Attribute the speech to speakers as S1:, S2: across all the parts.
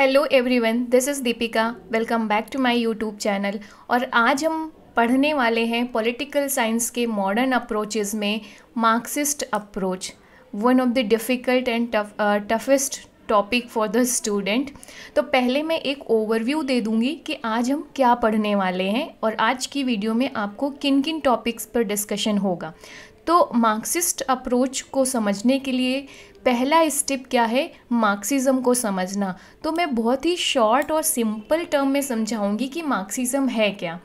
S1: Hello everyone this is Deepika welcome back to my YouTube channel और आज हम पढ़ने वाले हैं पॉलिटिकल साइंस के मॉडर्न अप्रोचेज़ में Marxist approach one of the difficult and toughest topic for the student तो पहले मैं एक ओवरव्यू दे दूंगी कि आज हम क्या पढ़ने वाले हैं और आज की वीडियो में आपको किन किन टॉपिक्स पर डिस्कशन होगा तो मार्क्सिस्ट अप्रोच को समझने के लिए पहला स्टेप क्या है मार्क्सिज्म को समझना तो मैं बहुत ही शॉर्ट और सिंपल टर्म में समझाऊंगी कि मार्क्सिज्म है क्या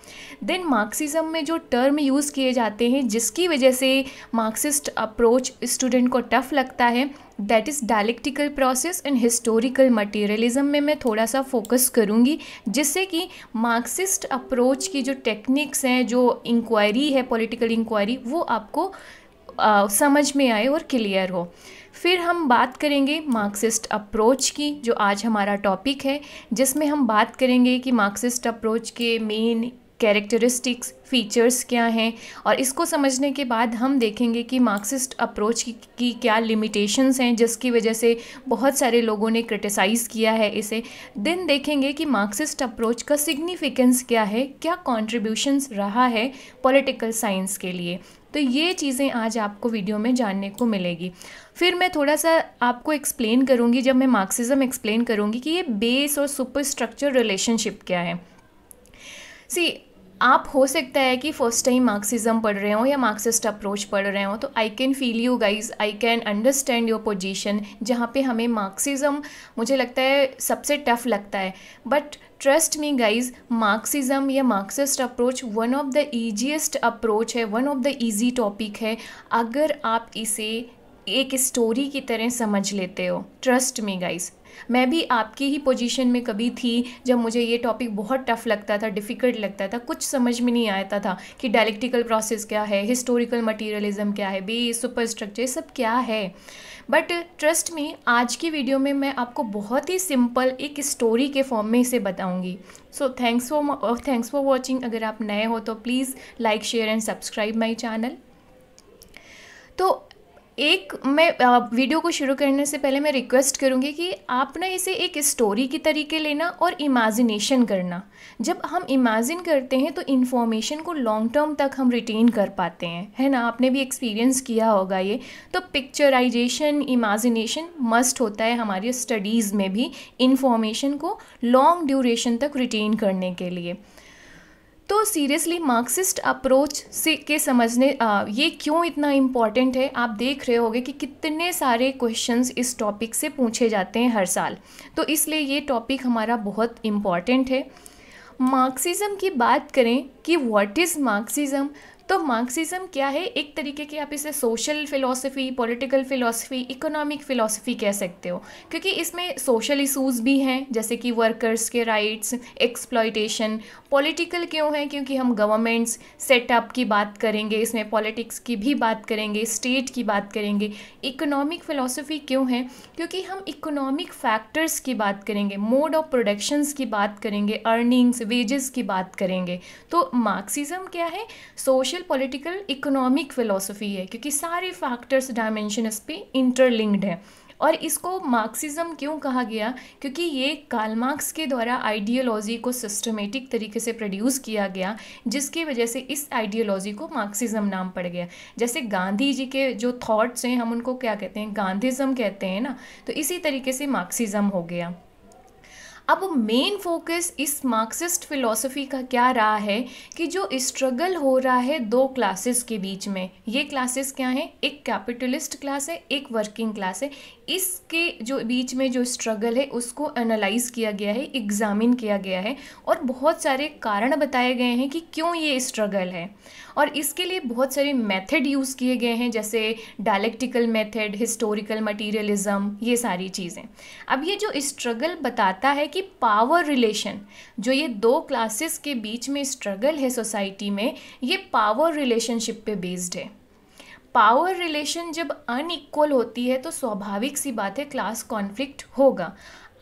S1: देन मार्क्सिज्म में जो टर्म यूज़ किए जाते हैं जिसकी वजह से मार्क्सिस्ट अप्रोच स्टूडेंट को टफ लगता है that is dialectical process and historical materialism में मैं थोड़ा सा फोकस करूँगी जिससे कि मार्क्सिस्ट अप्रोच की जो टेक्निक्स हैं जो इंक्वायरी है पॉलिटिकल इंक्वायरी वो आपको आ, समझ में आए और क्लियर हो फिर हम बात करेंगे मार्क्सिस्ट अप्रोच की जो आज हमारा टॉपिक है जिसमें हम बात करेंगे कि मार्क्सिस्ट अप्रोच के मेन कैरेक्टरिस्टिक्स फीचर्स क्या हैं और इसको समझने के बाद हम देखेंगे कि मार्क्सिस्ट अप्रोच की, की क्या लिमिटेशंस हैं जिसकी वजह से बहुत सारे लोगों ने क्रिटिसाइज़ किया है इसे दिन देखेंगे कि मार्क्सिस्ट अप्रोच का सिग्निफिकेंस क्या है क्या कॉन्ट्रीब्यूशंस रहा है पॉलिटिकल साइंस के लिए तो ये चीज़ें आज आपको वीडियो में जानने को मिलेगी फिर मैं थोड़ा सा आपको एक्सप्लेन करूँगी जब मैं मार्क्सिज़म एक्सप्लेन करूँगी कि ये बेस और सुपर स्ट्रक्चर रिलेशनशिप क्या है सी आप हो सकता है कि फर्स्ट टाइम मार्क्सिज्म पढ़ रहे हो या मार्क्सिस्ट अप्रोच पढ़ रहे हो तो I can feel you guys I can understand your position जहाँ पे हमें मार्क्सिज्म मुझे लगता है सबसे टफ लगता है but trust me guys Marxism या Marxist approach one of the easiest approach है one of the easy topic है अगर आप इसे एक स्टोरी की तरह समझ लेते हो ट्रस्ट मी गाइज मैं भी आपकी ही पोजीशन में कभी थी जब मुझे ये टॉपिक बहुत टफ लगता था डिफ़िकल्ट लगता था कुछ समझ में नहीं आता था कि डायलेक्टिकल प्रोसेस क्या है हिस्टोरिकल मटीरियलिज़म क्या है बेस सुपर स्ट्रक्चर सब क्या है बट ट्रस्ट में आज की वीडियो में मैं आपको बहुत ही सिंपल एक स्टोरी के फॉर्म में इसे बताऊंगी so thanks for thanks for watching अगर आप नए हो तो please like share and subscribe my channel तो एक मैं वीडियो को शुरू करने से पहले मैं रिक्वेस्ट करूँगी कि आप ना इसे एक स्टोरी की तरीके लेना और इमेजिनेशन करना जब हम इमेजिन करते हैं तो इन्फॉर्मेशन को लॉन्ग टर्म तक हम रिटेन कर पाते हैं है ना आपने भी एक्सपीरियंस किया होगा ये तो पिक्चराइजेशन इमेजिनेशन मस्ट होता है हमारी स्टडीज़ में भी इन्फॉर्मेशन को लॉन्ग ड्यूरेशन तक रिटेन करने के लिए तो सीरियसली मार्क्सिस्ट अप्रोच से के समझने आ, ये क्यों इतना इम्पॉर्टेंट है आप देख रहे होंगे कि कितने सारे क्वेश्चंस इस टॉपिक से पूछे जाते हैं हर साल तो इसलिए ये टॉपिक हमारा बहुत इम्पॉर्टेंट है मार्क्सिज्म की बात करें कि व्हाट इज़ मार्क्सिज्म तो मार्क्सिज्म क्या है एक तरीके की आप इसे social philosophy political philosophy economic philosophy कह सकते हो क्योंकि इसमें सोशल इशूज़ भी हैं जैसे कि वर्कर्स के राइट्स एक्सप्लॉयटेशन पॉलिटिकल क्यों है क्योंकि हम गवर्नमेंट्स सेटअप की बात करेंगे इसमें पॉलिटिक्स की भी बात करेंगे स्टेट की बात करेंगे इकोनॉमिक फिलॉसफी क्यों है क्योंकि हम इकोनॉमिक फैक्टर्स की बात करेंगे मोड ऑफ प्रोडक्शंस की बात करेंगे अर्निंग्स वेजेस की बात करेंगे तो मार्क्सिज्म क्या है social social political economic philosophy है क्योंकि सारे फैक्टर्स डायमेंशन इस पर इंटरलिंक्ड है और इसको मार्क्सिज्म क्यों कहा गया क्योंकि ये कार्ल मार्क्स के द्वारा आइडियोलॉजी को सिस्टमेटिक तरीके से प्रोड्यूस किया गया जिसकी वजह से इस आइडियोलॉजी को मार्क्सिज्म नाम पड़ गया जैसे गांधी जी के जो थॉट्स हैं हम उनको क्या कहते हैं गांधीज़म कहते हैं ना तो इसी तरीके से मार्क्सिज़म हो गया अब मेन फोकस इस मार्क्सिस्ट फिलॉसफी का क्या रहा है कि जो स्ट्रगल हो रहा है दो क्लासेस के बीच में ये क्लासेस क्या हैं एक कैपिटलिस्ट क्लास है एक वर्किंग क्लास है इसके जो बीच में जो स्ट्रगल है उसको एनालाइज किया गया है एग्ज़ामिन किया गया है और बहुत सारे कारण बताए गए हैं कि क्यों ये स्ट्रगल है और इसके लिए बहुत सारे मेथड यूज़ किए गए हैं जैसे डायलेक्टिकल मेथड हिस्टोरिकल मटीरियलिज्म ये सारी चीज़ें अब ये जो स्ट्रगल बताता है कि पावर रिलेशन जो ये दो क्लासेस के बीच में स्ट्रगल है सोसाइटी में ये पावर रिलेशनशिप पे बेस्ड है पावर रिलेशन जब अनइक्वल होती है तो स्वाभाविक सी बात है क्लास कॉन्फ्लिक्ट होगा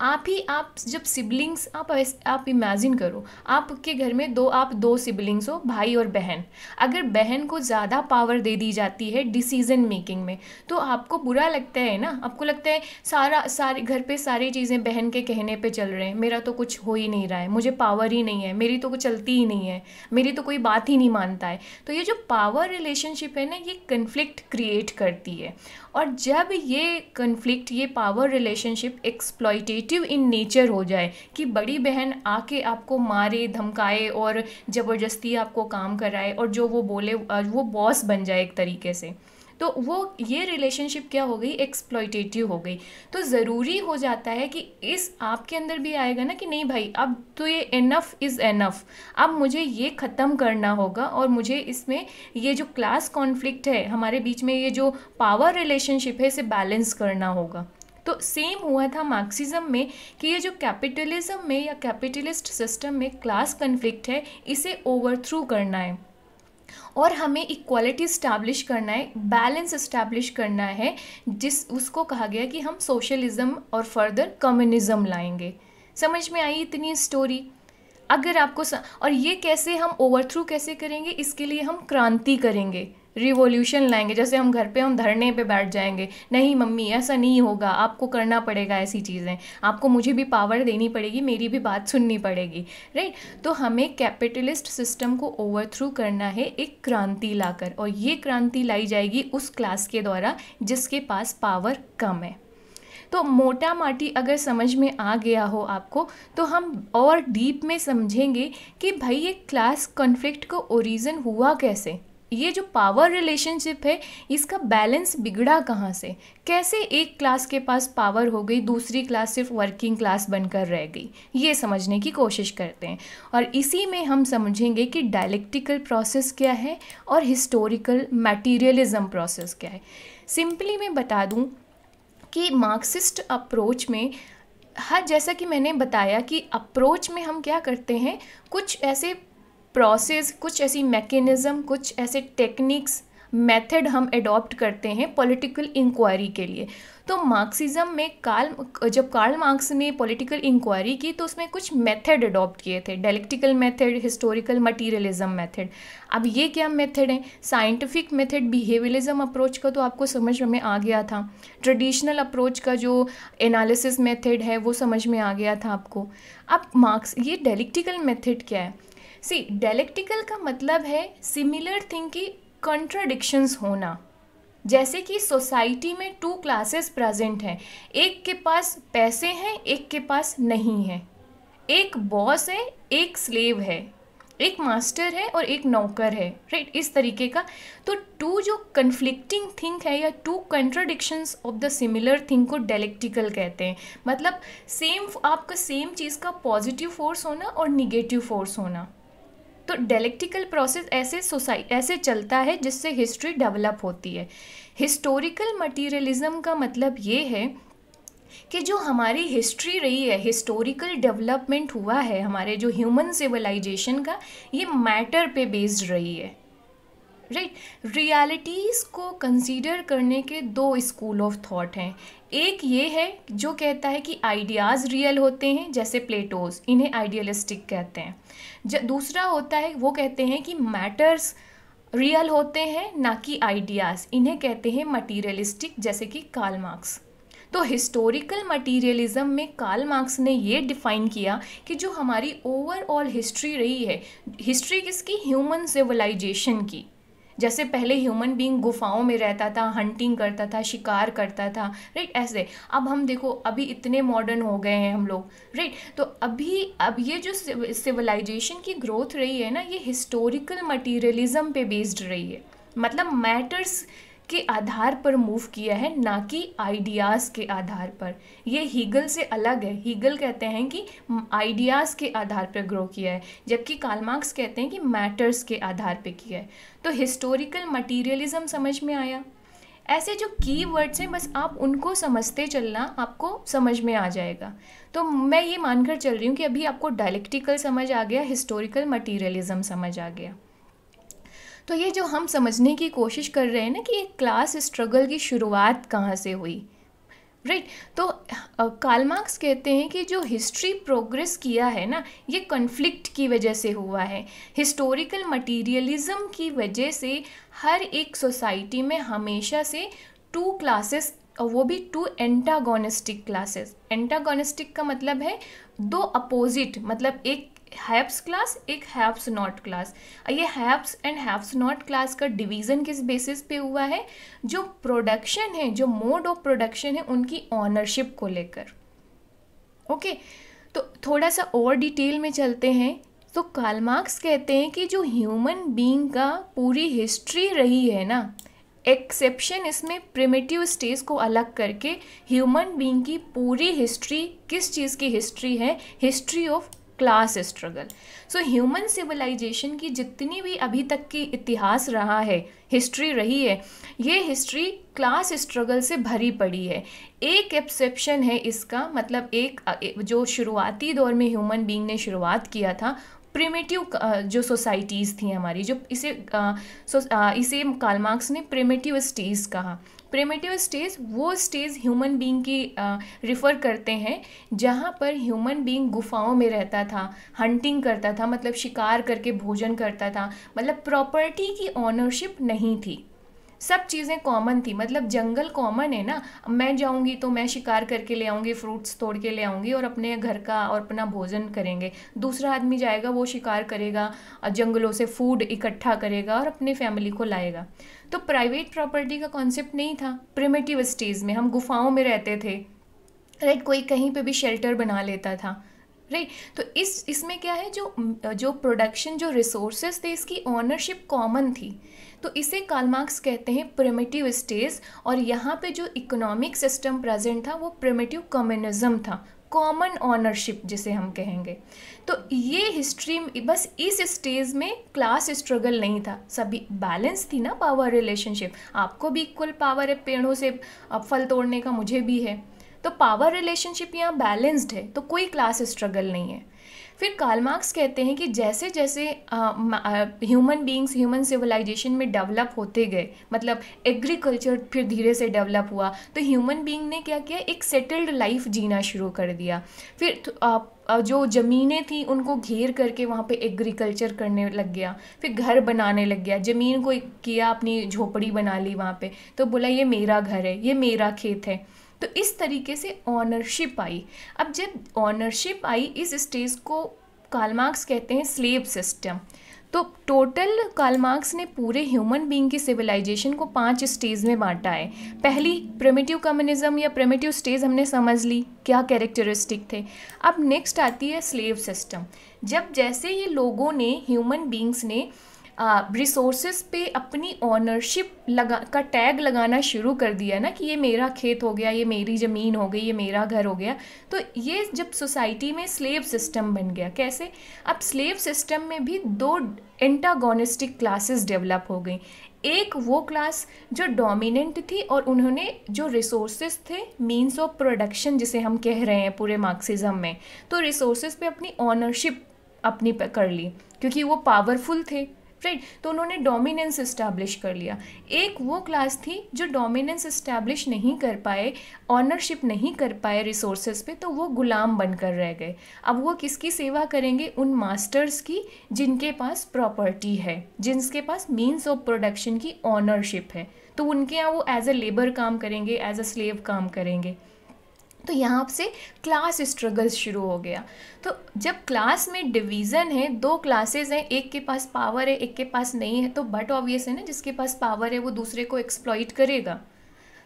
S1: आप ही आप जब सिबलिंग्स आप आप इमेजिन करो आपके घर में दो आप दो सिबलिंग्स हो भाई और बहन अगर बहन को ज़्यादा पावर दे दी जाती है डिसीज़न मेकिंग में तो आपको बुरा लगता है ना आपको लगता है सारा सारे घर पे सारी चीज़ें बहन के कहने पे चल रहे हैं मेरा तो कुछ हो ही नहीं रहा है मुझे पावर ही नहीं है मेरी तो कुछ चलती ही नहीं है मेरी तो कोई बात ही नहीं मानता है तो ये जो पावर रिलेशनशिप है ना ये कन्फ्लिक्ट क्रिएट करती है और जब ये कन्फ्लिक्ट ये power relationship exploitative aggressive in nature हो जाए कि बड़ी बहन आके आपको मारे धमकाए और ज़बरदस्ती आपको काम कराए और जो वो बोले वो बॉस बन जाए एक तरीके से तो वो ये रिलेशनशिप क्या हो गई एक्सप्लॉयटेटिव हो गई तो ज़रूरी हो जाता है कि इस आपके अंदर भी आएगा ना कि नहीं भाई अब तो ये इनफ इज़ एनफ अब मुझे ये ख़त्म करना होगा और मुझे इसमें ये जो क्लास कॉन्फ्लिक्ट है हमारे बीच में ये जो पावर रिलेशनशिप है इसे बैलेंस करना होगा तो सेम हुआ था मार्क्सिज्म में कि ये जो कैपिटलिज्म में या कैपिटलिस्ट सिस्टम में क्लास कन्फ्लिक्ट है इसे ओवरथ्रू करना है और हमें इक्वालिटी इस्टेब्लिश करना है बैलेंस इस्टेब्लिश करना है जिस उसको कहा गया कि हम सोशलिज़्म और फर्दर कम्युनिज़्म लाएंगे समझ में आई इतनी स्टोरी अगर आपको स... और ये कैसे हम ओवरथ्रू कैसे करेंगे इसके लिए हम क्रांति करेंगे रिवोल्यूशन लाएंगे जैसे हम घर पे हम धरने पे बैठ जाएंगे नहीं मम्मी ऐसा नहीं होगा आपको करना पड़ेगा ऐसी चीज़ें आपको मुझे भी पावर देनी पड़ेगी मेरी भी बात सुननी पड़ेगी राइट तो हमें कैपिटलिस्ट सिस्टम को ओवरथ्रू करना है एक क्रांति लाकर और ये क्रांति लाई जाएगी उस क्लास के द्वारा जिसके पास पावर कम है तो मोटा माटी अगर समझ में आ गया हो आपको तो हम और डीप में समझेंगे कि भाई ये क्लास कॉन्फ्लिक्ट को ओरिजिन हुआ कैसे ये जो पावर रिलेशनशिप है इसका बैलेंस बिगड़ा कहाँ से कैसे एक क्लास के पास पावर हो गई दूसरी क्लास सिर्फ वर्किंग क्लास बनकर रह गई ये समझने की कोशिश करते हैं और इसी में हम समझेंगे कि डायलेक्टिकल प्रोसेस क्या है और हिस्टोरिकल मटीरियलिज्म प्रोसेस क्या है सिंपली मैं बता दूँ कि मार्क्सिस्ट अप्रोच में हर हाँ, जैसा कि मैंने बताया कि अप्रोच में हम क्या करते हैं कुछ ऐसे प्रोसेस कुछ ऐसी मैकेनिज़्म कुछ ऐसे टेक्निक्स मेथड हम एडॉप्ट करते हैं पॉलिटिकल इंक्वायरी के लिए तो मार्क्सिज्म में कार्ल जब कार्ल मार्क्स ने पॉलिटिकल इंक्वायरी की तो उसमें कुछ मेथड अडॉप्ट किए थे dialectical method historical materialism method अब ये क्या मेथड है साइंटिफिक मेथड बिहेवियलिज्म अप्रोच का तो आपको समझ में आ गया था ट्रेडिशनल अप्रोच का जो एनालिसिस मेथड है वो समझ में आ गया था आपको अब मार्क्स ये डायलेक्टिकल मेथड क्या है सी डायलेक्टिकल का मतलब है सिमिलर थिंग की कंट्राडिक्शंस होना जैसे कि सोसाइटी में टू क्लासेस प्रेजेंट हैं एक के पास पैसे हैं एक के पास नहीं है एक बॉस है एक स्लेव है एक मास्टर है और एक नौकर है राइट इस तरीके का तो टू जो कन्फ्लिक्टिंग थिंक है या two contradictions of the similar thing को डेलेक्टिकल कहते हैं मतलब सेम आपका सेम चीज़ का पॉजिटिव फोर्स होना और निगेटिव फोर्स होना तो डायलेक्टिकल प्रोसेस ऐसे सोसाइटी ऐसे चलता है जिससे हिस्ट्री डेवलप होती है हिस्टोरिकल मटीरियलिज़म का मतलब ये है कि जो हमारी हिस्ट्री रही है हिस्टोरिकल डेवलपमेंट हुआ है हमारे जो ह्यूमन सिविलाइजेशन का ये मैटर पे बेस्ड रही है राइट right? रियलिटीज़ को कंसीडर करने के दो स्कूल ऑफ थॉट हैं एक ये है जो कहता है कि आइडियाज़ रियल होते हैं जैसे प्लेटोज इन्हें आइडियलिस्टिक कहते हैं दूसरा होता है वो कहते हैं कि मैटर्स रियल होते हैं ना कि आइडियाज़ इन्हें कहते हैं मटीरियलिस्टिक जैसे कि कार्ल मार्क्स तो हिस्टोरिकल मटीरियलिज्म में कार्ल मार्क्स ने ये डिफाइन किया कि जो हमारी ओवरऑल हिस्ट्री रही है हिस्ट्री किसकी ह्यूमन सिविलाइजेशन की जैसे पहले ह्यूमन बीइंग गुफाओं में रहता था हंटिंग करता था शिकार करता था राइट ऐसे अब हम देखो अभी इतने मॉडर्न हो गए हैं हम लोग राइट तो अभी अब ये जो सिविलाइजेशन की ग्रोथ रही है ना ये हिस्टोरिकल मटीरियलिज़म पे बेस्ड रही है मतलब मैटर्स के आधार पर मूव किया है ना कि आइडियाज़ के आधार पर ये हीगल से अलग है हीगल कहते हैं कि आइडियाज़ के आधार पर ग्रो किया है जबकि कालमार्क्स कहते हैं कि मैटर्स के आधार पर किया है तो हिस्टोरिकल मटीरियलिज़म समझ में आया ऐसे जो की वर्ड्स हैं बस आप उनको समझते चलना आपको समझ में आ जाएगा तो मैं ये मानकर चल रही हूँ कि अभी आपको डायलेक्टिकल समझ आ गया हिस्टोरिकल मटीरियलिज़म समझ आ गया तो ये जो हम समझने की कोशिश कर रहे हैं ना कि एक क्लास स्ट्रगल की शुरुआत कहाँ से हुई राइट right. तो कालमार्क्स uh, कहते हैं कि जो हिस्ट्री प्रोग्रेस किया है ना ये कन्फ्लिक्ट की वजह से हुआ है हिस्टोरिकल मटेरियलिज्म की वजह से हर एक सोसाइटी में हमेशा से टू क्लासेस वो भी टू एंटागोनिस्टिक क्लासेस एंटागोनिस्टिक का मतलब है दो अपोजिट मतलब एक हैप्स क्लास एक हैप्स नॉट क्लास ये haves and haves not class का डिवीज़न किस बेसिस पे हुआ है जो प्रोडक्शन है जो मोड ऑफ प्रोडक्शन है उनकी ऑनरशिप को लेकर ओके okay, तो थोड़ा सा और डिटेल में चलते हैं तो कार्ल मार्क्स कहते हैं कि जो ह्यूमन बीइंग का पूरी हिस्ट्री रही है ना एक्सेप्शन इसमें प्रिमेटिव स्टेज को अलग करके ह्यूमन बीइंग की पूरी हिस्ट्री किस चीज़ की हिस्ट्री है history of class struggle so human civilization की जितनी भी अभी तक की इतिहास रहा है हिस्ट्री रही है ये हिस्ट्री क्लास स्ट्रगल से भरी पड़ी है एक एक्सेप्शन है इसका मतलब एक जो शुरुआती दौर में ह्यूमन बीइंग ने शुरुआत किया था प्रिमेटिव जो सोसाइटीज़ थी हमारी जो इसे सो, इसे कालमार्क्स ने प्रिमेटिव स्टेज कहा प्रेमेटिव स्टेज वो स्टेज ह्यूमन बींग की रिफ़र करते हैं जहाँ पर ह्यूमन बींग गुफाओं में रहता था हंटिंग करता था मतलब शिकार करके भोजन करता था मतलब प्रॉपर्टी की ऑनरशिप नहीं थी सब चीज़ें कॉमन थी मतलब जंगल कॉमन है ना मैं जाऊंगी तो मैं शिकार करके ले आऊंगी फ्रूट्स तोड़ के ले आऊंगी और अपने घर का और अपना भोजन करेंगे दूसरा आदमी जाएगा वो शिकार करेगा जंगलों से फूड इकट्ठा करेगा और अपने फैमिली को लाएगा तो प्राइवेट प्रॉपर्टी का कॉन्सेप्ट नहीं था प्रिमेटिव स्टेज में हम गुफाओं में रहते थे राइट कोई कहीं पे भी शेल्टर बना लेता था राइट तो इस इसमें क्या है जो जो प्रोडक्शन जो रिसोर्सेज थे इसकी ऑनरशिप कॉमन थी तो इसे कालमार्क्स कहते हैं प्रिमेटिव स्टेज और यहाँ पे जो इकोनॉमिक सिस्टम प्रेजेंट था वो प्रिमेटिव कम्युनिज्म था कॉमन ऑनरशिप जिसे हम कहेंगे तो ये हिस्ट्री बस इस स्टेज में क्लास स्ट्रगल नहीं था सभी बैलेंस थी ना पावर रिलेशनशिप आपको भी इक्वल पावर है पेड़ों से फल तोड़ने का मुझे भी है तो पावर रिलेशनशिप यहाँ बैलेंस्ड है तो कोई क्लास स्ट्रगल नहीं है फिर कार्ल मार्क्स कहते हैं कि जैसे जैसे ह्यूमन बींग्स ह्यूमन सिविलाइजेशन में डेवलप होते गए मतलब एग्रीकल्चर फिर धीरे से डेवलप हुआ तो ह्यूमन बींग ने क्या किया एक सेटल्ड लाइफ जीना शुरू कर दिया फिर आ, जो ज़मीनें थी उनको घेर करके वहाँ पे एग्रीकल्चर करने लग गया फिर घर बनाने लग गया ज़मीन को किया अपनी झोपड़ी बना ली वहाँ पे तो बोला ये मेरा घर है ये मेरा खेत है तो इस तरीके से ऑनरशिप आई अब जब ऑनरशिप आई इस स्टेज को कालमार्क्स कहते हैं स्लेव सिस्टम तो टोटल कालमार्क्स ने पूरे ह्यूमन बीइंग की सिविलाइजेशन को पांच स्टेज में बांटा है पहली प्रिमेटिव कम्युनिज्म या प्रमेटिव स्टेज हमने समझ ली क्या कैरेक्टरिस्टिक थे अब नेक्स्ट आती है स्लेव सिस्टम जब जैसे ये लोगों ने ह्यूमन बींग्स ने रिसोर्सेस पे अपनी ओनरशिप लगा का टैग लगाना शुरू कर दिया ना कि ये मेरा खेत हो गया ये मेरी ज़मीन हो गई ये मेरा घर हो गया तो ये जब सोसाइटी में स्लेव सिस्टम बन गया कैसे अब स्लेव सिस्टम में भी दो एंटागोनिस्टिक क्लासेस डेवलप हो गई एक वो क्लास जो डोमिनेंट थी और उन्होंने जो रिसोर्सेज थे मींस ऑफ प्रोडक्शन जिसे हम कह रहे हैं पूरे मार्क्सिज्म में तो रिसोर्सेज पे अपनी ऑनरशिप अपनी कर ली क्योंकि वो पावरफुल थे राइट तो उन्होंने डोमिनेंस इस्टेब्लिश कर लिया एक वो क्लास थी जो डोमिनेंस इस्टेब्लिश नहीं कर पाए ऑनरशिप नहीं कर पाए रिसोर्सेज पे तो वो गुलाम बनकर रह गए अब वो किसकी सेवा करेंगे उन मास्टर्स की जिनके पास प्रॉपर्टी है जिनके पास मीन्स ऑफ प्रोडक्शन की ऑनरशिप है तो उनके यहाँ वो एज अ लेबर काम करेंगे एज अ स्लेव काम करेंगे तो यहाँ से क्लास स्ट्रगल शुरू हो गया तो जब क्लास में डिवीज़न है दो क्लासेस हैं एक के पास पावर है एक के पास नहीं है तो बट ऑब्वियस है ना जिसके पास पावर है वो दूसरे को एक्सप्लॉइट करेगा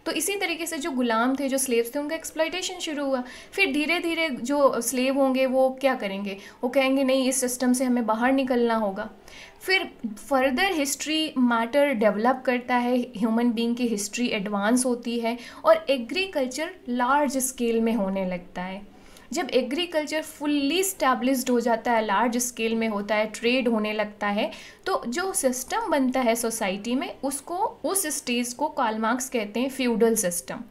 S1: तो इसी तरीके से जो गुलाम थे जो स्लेव्स थे उनका एक्सप्लाइटेशन शुरू हुआ फिर धीरे धीरे जो स्लेव होंगे वो क्या करेंगे वो कहेंगे नहीं इस सिस्टम से हमें बाहर निकलना होगा फिर फर्दर हिस्ट्री मैटर डेवलप करता है ह्यूमन बींग की हिस्ट्री एडवांस होती है और एग्रीकल्चर लार्ज स्केल में होने लगता है जब एग्रीकल्चर फुल्ली स्टैब्लिश्ड हो जाता है लार्ज स्केल में होता है ट्रेड होने लगता है तो जो सिस्टम बनता है सोसाइटी में उसको उस स्टेज को कॉलमार्क्स कहते हैं फ्यूडल सिस्टम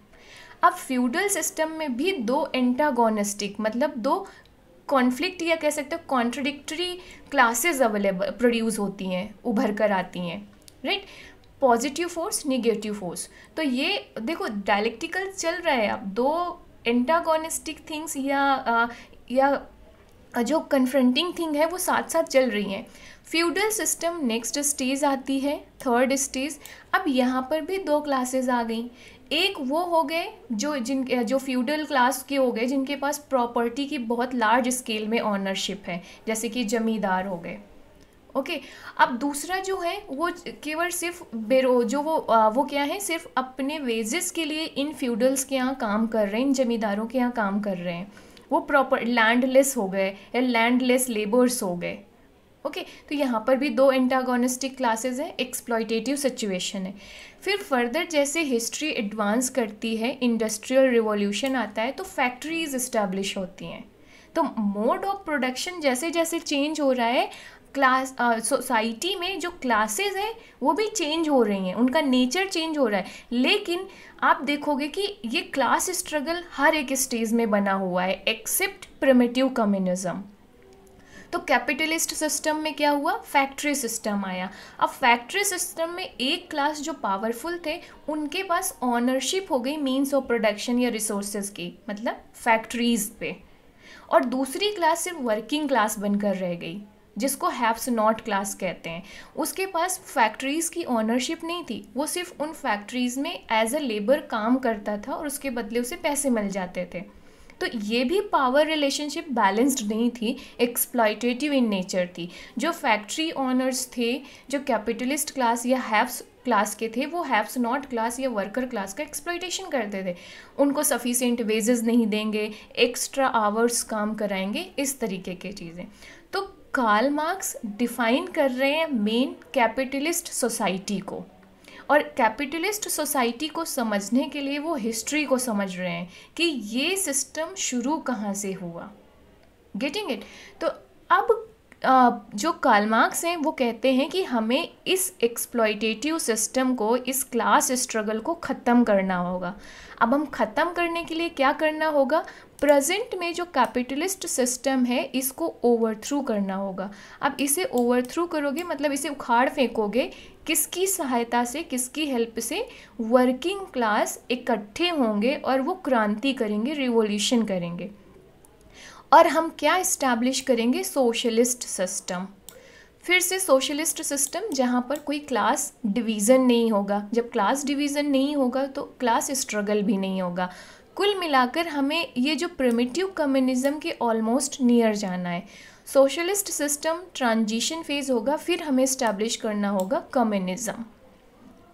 S1: अब फ्यूडल सिस्टम में भी दो एंटागोनिस्टिक मतलब दो कॉन्फ्लिक्ट या कह सकते हो कॉन्ट्रडिक्टरी क्लासेस अवेलेबल प्रोड्यूस होती हैं उभर कर आती हैं right positive force negative force तो ये देखो डायलेक्टिकल चल रहा है अब दो एंटागोनिस्टिक थिंग्स या या जो कन्फ्रंटिंग थिंग है वो साथ साथ चल रही हैं फ्यूडल सिस्टम नेक्स्ट स्टेज आती है थर्ड स्टेज अब यहाँ पर भी दो क्लासेस आ गई एक वो हो गए जो जिन जो फ्यूडल क्लास के हो गए जिनके पास प्रॉपर्टी की बहुत लार्ज स्केल में ऑनरशिप है जैसे कि जमींदार हो गए ओके अब दूसरा जो है वो केवल सिर्फ बेरो जो वो आ, वो क्या है सिर्फ अपने वेजेस के लिए इन फ्यूडल्स के यहाँ काम कर रहे हैं इन जमींदारों के यहाँ काम कर रहे हैं वो प्रॉपर लैंडलेस हो गए या लैंडलेस लेबर्स हो गए ओके okay, तो यहाँ पर भी दो एंटागोनिस्टिक क्लासेस हैं एक्सप्लॉयटेटिव सिचुएशन है फिर फर्दर जैसे हिस्ट्री एडवांस करती है इंडस्ट्रियल रिवॉल्यूशन आता है तो फैक्ट्रीज इस्टेब्लिश होती हैं तो मोड ऑफ प्रोडक्शन जैसे जैसे चेंज हो रहा है क्लास सोसाइटी में जो क्लासेस हैं वो भी चेंज हो रही हैं उनका नेचर चेंज हो रहा है लेकिन आप देखोगे कि ये क्लास स्ट्रगल हर एक स्टेज में बना हुआ है एक्सेप्ट प्रमेटिव कम्युनिज्म तो कैपिटलिस्ट सिस्टम में क्या हुआ फैक्ट्री सिस्टम आया अब फैक्ट्री सिस्टम में एक क्लास जो पावरफुल थे उनके पास ऑनरशिप हो गई मीन्स ऑफ प्रोडक्शन या रिसोर्सेज की मतलब फैक्ट्रीज पे और दूसरी क्लास सिर्फ वर्किंग क्लास बनकर रह गई जिसको हैव्स नॉट क्लास कहते हैं उसके पास फैक्ट्रीज़ की ऑनरशिप नहीं थी वो सिर्फ उन फैक्ट्रीज़ में एज अ लेबर काम करता था और उसके बदले उसे पैसे मिल जाते थे तो ये भी पावर रिलेशनशिप बैलेंस्ड नहीं थी एक्सप्लाइटेटिव इन नेचर थी जो फैक्ट्री ऑनर्स थे जो कैपिटलिस्ट क्लास या हैव्स क्लास के थे वो हैव्स नॉट क्लास या वर्कर क्लास का एक्सप्लाइटेशन करते थे उनको सफिशेंट वेजेस नहीं देंगे एक्स्ट्रा आवर्स काम कराएंगे इस तरीके की चीज़ें तो कार्ल मार्क्स डिफाइन कर रहे हैं मेन कैपिटलिस्ट सोसाइटी को और कैपिटलिस्ट सोसाइटी को समझने के लिए वो हिस्ट्री को समझ रहे हैं कि ये सिस्टम शुरू कहाँ से हुआ गेटिंग इट तो अब जो मार्क्स हैं वो कहते हैं कि हमें इस एक्सप्लॉयटेटिव सिस्टम को इस क्लास स्ट्रगल को ख़त्म करना होगा अब हम ख़त्म करने के लिए क्या करना होगा प्रेजेंट में जो कैपिटलिस्ट सिस्टम है इसको ओवरथ्रू करना होगा अब इसे ओवरथ्रू करोगे मतलब इसे उखाड़ फेंकोगे किसकी सहायता से किसकी हेल्प से वर्किंग क्लास इकट्ठे होंगे और वो क्रांति करेंगे रिवोल्यूशन करेंगे और हम क्या इस्टेब्लिश करेंगे सोशलिस्ट सिस्टम फिर से सोशलिस्ट सिस्टम जहाँ पर कोई क्लास डिवीज़न नहीं होगा जब क्लास डिवीज़न नहीं होगा तो क्लास स्ट्रगल भी नहीं होगा कुल मिलाकर हमें ये जो प्रिमिटिव कम्युनिज्म के ऑलमोस्ट नियर जाना है सोशलिस्ट सिस्टम ट्रांजिशन फेज़ होगा फिर हमें इस्टेब्लिश करना होगा कम्युनिज्म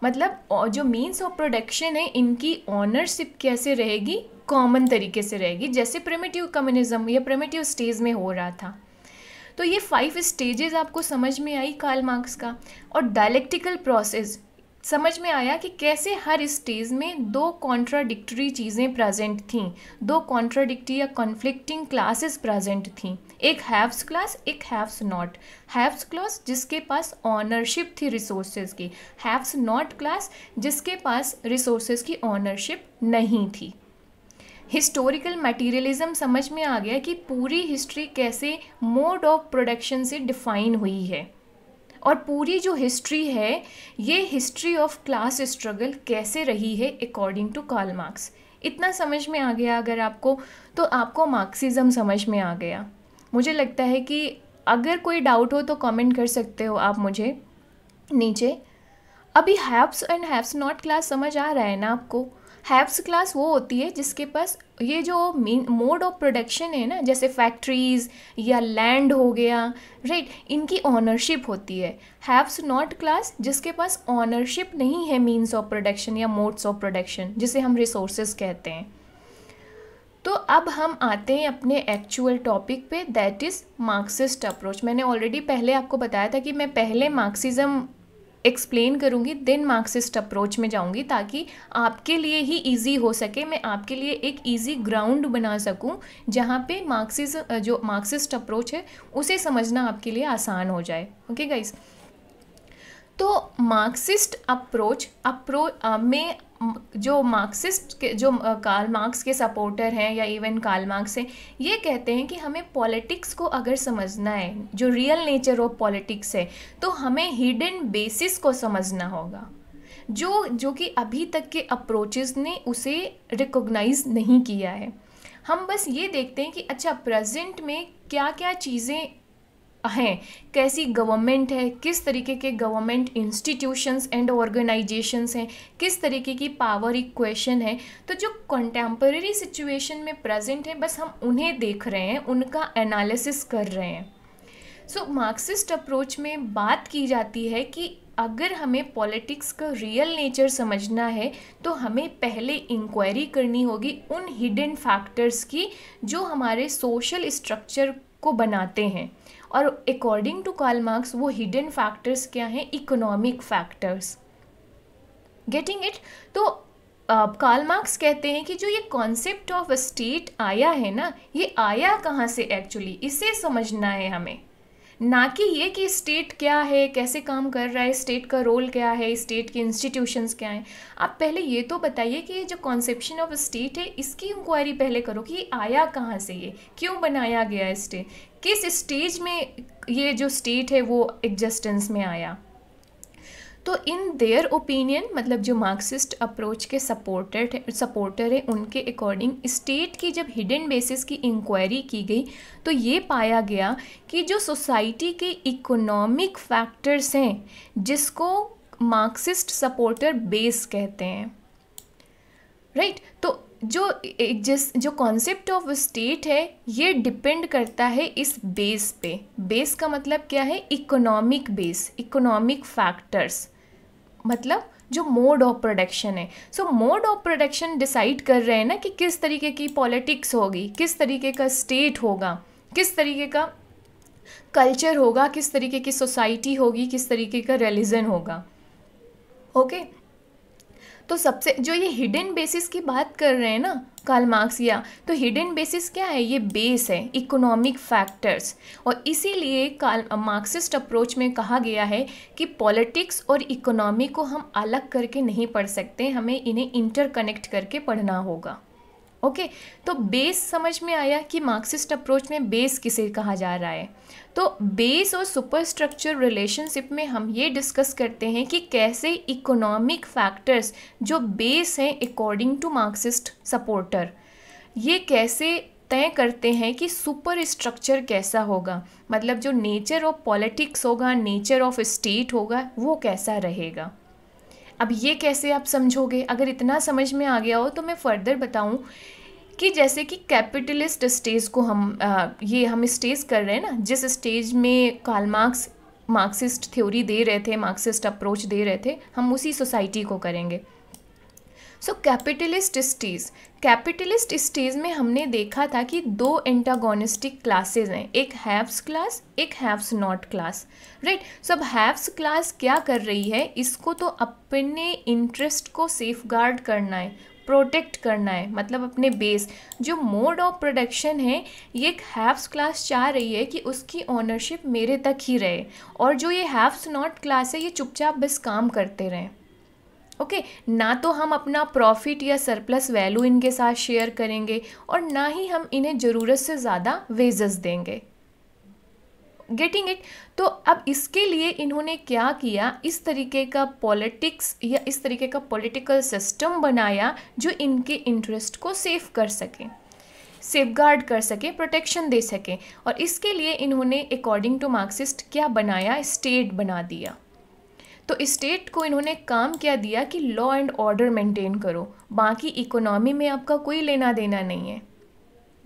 S1: मतलब जो मीन्स ऑफ प्रोडक्शन है इनकी ऑनरशिप कैसे रहेगी कॉमन तरीके से रहेगी जैसे प्रमेटिव कम्युनिज्म या प्रिमेटिव स्टेज में हो रहा था तो ये फाइव स्टेजेस आपको समझ में आई कार्ल मार्क्स का और डायलेक्टिकल प्रोसेस समझ में आया कि कैसे हर स्टेज में दो कॉन्ट्राडिक्टरी चीज़ें प्रेजेंट थीं दो कॉन्ट्राडिक्टरी या कॉन्फ्लिक्टिंग क्लासेस प्रेजेंट थीं एक हैव्स क्लास एक हैव्स नॉट हैव्स क्लास जिसके पास ऑनरशिप थी रिसोर्सेज की हैव्स नॉट क्लास जिसके पास रिसोर्सेज की ऑनरशिप नहीं थी हिस्टोरिकल मटेरियलिज्म समझ में आ गया कि पूरी हिस्ट्री कैसे मोड ऑफ प्रोडक्शन से डिफाइन हुई है और पूरी जो हिस्ट्री है ये हिस्ट्री ऑफ क्लास स्ट्रगल कैसे रही है अकॉर्डिंग टू कार्ल मार्क्स इतना समझ में आ गया अगर आपको तो आपको मार्क्सिज़म समझ में आ गया मुझे लगता है कि अगर कोई डाउट हो तो कमेंट कर सकते हो आप मुझे नीचे अभी haves and haves not class समझ आ रहा है ना आपको हैव्स क्लास वो होती है जिसके पास ये जो मेन मोड ऑफ प्रोडक्शन है ना जैसे फैक्ट्रीज या लैंड हो गया राइट right? इनकी ऑनरशिप होती है हैव्स नॉट क्लास जिसके पास ऑनरशिप नहीं है मीन्स ऑफ प्रोडक्शन या मोड्स ऑफ प्रोडक्शन जिसे हम रिसोर्सेज कहते हैं तो अब हम आते हैं अपने एक्चुअल टॉपिक पे दैट इज़ मार्क्सिस्ट अप्रोच मैंने ऑलरेडी पहले आपको बताया था कि मैं पहले मार्क्सिज्म एक्सप्लेन करूँगी देन मार्क्सिस्ट अप्रोच में जाऊँगी ताकि आपके लिए ही ईजी हो सके मैं आपके लिए एक ईजी ग्राउंड बना सकूँ जहाँ पे मार्क्सिस जो मार्क्सिस्ट अप्रोच है उसे समझना आपके लिए आसान हो जाए ओके गाइस तो मार्क्सिस्ट अप्रोच अप्रोच में जो मार्क्सिस्ट के जो कार्ल मार्क्स के सपोर्टर हैं या इवन कार्ल मार्क्स हैं ये कहते हैं कि हमें पॉलिटिक्स को अगर समझना है जो रियल नेचर ऑफ पॉलिटिक्स है तो हमें हिडन बेसिस को समझना होगा जो जो कि अभी तक के अप्रोचेस ने उसे रिकॉग्नाइज नहीं किया है हम बस ये देखते हैं कि अच्छा प्रेजेंट में क्या क्या चीज़ें हैं कैसी गवर्नमेंट है किस तरीके के गवर्नमेंट इंस्टीट्यूशंस एंड ऑर्गेनाइजेशंस हैं किस तरीके की पावर इक्वेशन है तो जो कंटेम्प्रेरी सिचुएशन में प्रेजेंट है बस हम उन्हें देख रहे हैं उनका एनालिसिस कर रहे हैं सो मार्क्सिस्ट अप्रोच में बात की जाती है कि अगर हमें पॉलिटिक्स का रियल नेचर समझना है तो हमें पहले इंक्वायरी करनी होगी उन हिडन फैक्टर्स की जो हमारे सोशल स्ट्रक्चर को बनाते हैं और अकॉर्डिंग टू कॉल मार्क्स वो हिडन फैक्टर्स क्या हैं इकोनॉमिक फैक्टर्स गेटिंग इट तो कार्ल मार्क्स कहते हैं कि जो ये कॉन्सेप्ट ऑफ स्टेट आया है ना ये आया कहाँ से एक्चुअली इसे समझना है हमें ना कि ये कि स्टेट क्या है कैसे काम कर रहा है स्टेट का रोल क्या है स्टेट के इंस्टीट्यूशंस क्या हैं आप पहले ये तो बताइए कि ये जो कॉन्सेप्शन ऑफ स्टेट है इसकी इंक्वायरी पहले करो कि आया कहाँ से ये क्यों बनाया गया है स्टेट किस स्टेज में ये जो स्टेट है वो एग्जिस्टेंस में आया तो इन देयर ओपिनियन मतलब जो मार्क्सिस्ट अप्रोच के सपोर्टेड सपोर्टर हैं उनके अकॉर्डिंग स्टेट की जब हिडन बेसिस की इंक्वायरी की गई तो ये पाया गया कि जो सोसाइटी के इकोनॉमिक फैक्टर्स हैं जिसको मार्क्सिस्ट सपोर्टर बेस कहते हैं राइट right? तो जो जिस जो कॉन्सेप्ट ऑफ स्टेट है ये डिपेंड करता है इस बेस पे बेस का मतलब क्या है इकोनॉमिक बेस इकोनॉमिक फैक्टर्स मतलब जो मोड ऑफ प्रोडक्शन है so mode of production decide कर रहे हैं ना कि किस तरीके की पॉलिटिक्स होगी किस तरीके का स्टेट होगा किस तरीके का कल्चर होगा किस तरीके की सोसाइटी होगी किस तरीके का रिलीजन होगा ओके okay? तो सबसे जो ये हिडन बेसिस की बात कर रहे हैं ना कार्ल मार्क्स या तो हिडन बेसिस क्या है ये बेस है इकोनॉमिक फैक्टर्स और इसीलिए काल मार्क्सिस्ट अप्रोच में कहा गया है कि पॉलिटिक्स और इकोनॉमी को हम अलग करके नहीं पढ़ सकते हमें इन्हें इंटरकनेक्ट करके पढ़ना होगा ओके okay, तो बेस समझ में आया कि मार्क्सिस्ट अप्रोच में बेस किसे कहा जा रहा है तो बेस और सुपरस्ट्रक्चर रिलेशनशिप में हम ये डिस्कस करते हैं कि कैसे इकोनॉमिक फैक्टर्स जो बेस हैं अकॉर्डिंग टू मार्क्सिस्ट सपोर्टर ये कैसे तय करते हैं कि सुपर स्ट्रक्चर कैसा होगा मतलब जो नेचर ऑफ पॉलिटिक्स होगा नेचर ऑफ स्टेट होगा वो कैसा रहेगा अब ये कैसे आप समझोगे अगर इतना समझ में आ गया हो तो मैं फर्दर बताऊं कि जैसे कि कैपिटलिस्ट स्टेज को हम आ, ये हम स्टेज कर रहे हैं ना जिस स्टेज में कार्ल मार्क्स मार्क्सिस्ट थ्योरी दे रहे थे मार्क्सिस्ट अप्रोच दे रहे थे हम उसी सोसाइटी को करेंगे so capitalist stage capitalist stage में हमने देखा था कि दो एंटागोनिस्टिक क्लासेज हैं एक हैव्स क्लास एक haves not class right so अब हैव्स क्लास क्या कर रही है इसको तो अपने इंटरेस्ट को सेफ गार्ड करना है प्रोटेक्ट करना है मतलब अपने बेस जो मोड ऑफ प्रोडक्शन है ये एक हैव्स क्लास चाह रही है कि उसकी ऑनरशिप मेरे तक ही रहे और जो ये हैव्स नॉट क्लास है ये चुपचाप बस काम करते रहें ओके okay, ना तो हम अपना प्रॉफिट या सरप्लस वैल्यू इनके साथ शेयर करेंगे और ना ही हम इन्हें ज़रूरत से ज़्यादा वेजेस देंगे गेटिंग इट तो अब इसके लिए इन्होंने क्या किया इस तरीके का पॉलिटिक्स या इस तरीके का पॉलिटिकल सिस्टम बनाया जो इनके इंटरेस्ट को सेफ कर सके सेफगार्ड कर सके प्रोटेक्शन दे सके और इसके लिए इन्होंने अकॉर्डिंग टू मार्क्सिस्ट क्या बनाया स्टेट बना दिया तो स्टेट को इन्होंने काम क्या दिया कि लॉ एंड ऑर्डर मेंटेन करो बाकी इकोनॉमी में आपका कोई लेना देना नहीं है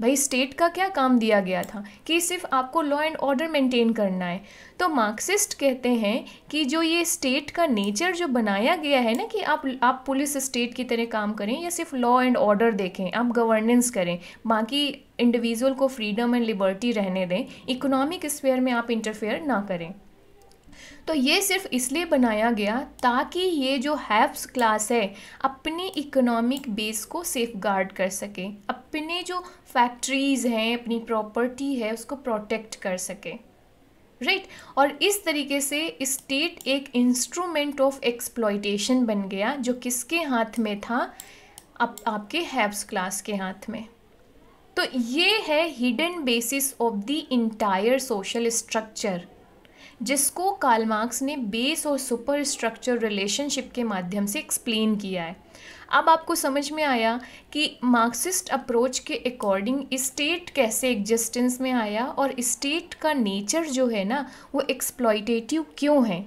S1: भाई स्टेट का क्या काम दिया गया था कि सिर्फ आपको लॉ एंड ऑर्डर मेंटेन करना है तो मार्क्सिस्ट कहते हैं कि जो ये स्टेट का नेचर जो बनाया गया है ना कि आप आप पुलिस स्टेट की तरह काम करें या सिर्फ लॉ एंड ऑर्डर देखें आप गवर्नेंस करें बाकी इंडिविजुअल को फ्रीडम एंड लिबर्टी रहने दें इकोनॉमिक स्पेयर में आप इंटरफेयर ना करें तो ये सिर्फ इसलिए बनाया गया ताकि ये जो हैव्स क्लास है अपने इकोनॉमिक बेस को सेफ गार्ड कर सके अपने जो फैक्ट्रीज़ हैं अपनी प्रॉपर्टी है उसको प्रोटेक्ट कर सके राइट right? और इस तरीके से स्टेट एक इंस्ट्रूमेंट ऑफ एक्सप्लॉयटेशन बन गया जो किसके हाथ में था आप, आपके हैब्स क्लास के हाथ में तो ये है hidden basis of the entire social structure जिसको कार्ल मार्क्स ने बेस और सुपर स्ट्रक्चर रिलेशनशिप के माध्यम से एक्सप्लेन किया है अब आपको समझ में आया कि मार्क्सिस्ट अप्रोच के अकॉर्डिंग स्टेट कैसे एग्जिस्टेंस में आया और स्टेट का नेचर जो है ना वो एक्सप्लॉयटेटिव क्यों है